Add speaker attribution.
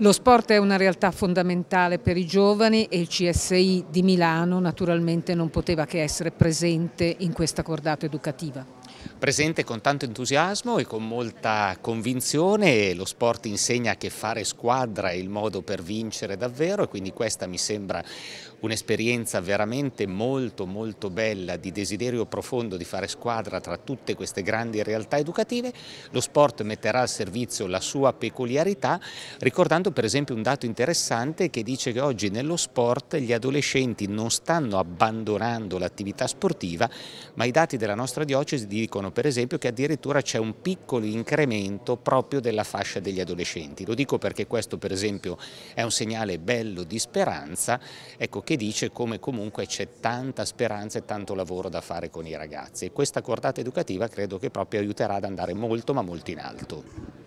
Speaker 1: Lo sport è una realtà fondamentale per i giovani e il CSI di Milano naturalmente non poteva che essere presente in questa cordata educativa
Speaker 2: presente con tanto entusiasmo e con molta convinzione. Lo sport insegna che fare squadra è il modo per vincere davvero e quindi questa mi sembra un'esperienza veramente molto molto bella di desiderio profondo di fare squadra tra tutte queste grandi realtà educative. Lo sport metterà al servizio la sua peculiarità ricordando per esempio un dato interessante che dice che oggi nello sport gli adolescenti non stanno abbandonando l'attività sportiva ma i dati della nostra diocesi dicono riferiscono per esempio che addirittura c'è un piccolo incremento proprio della fascia degli adolescenti. Lo dico perché questo per esempio è un segnale bello di speranza ecco, che dice come comunque c'è tanta speranza e tanto lavoro da fare con i ragazzi e questa cordata educativa credo che proprio aiuterà ad andare molto ma molto in alto.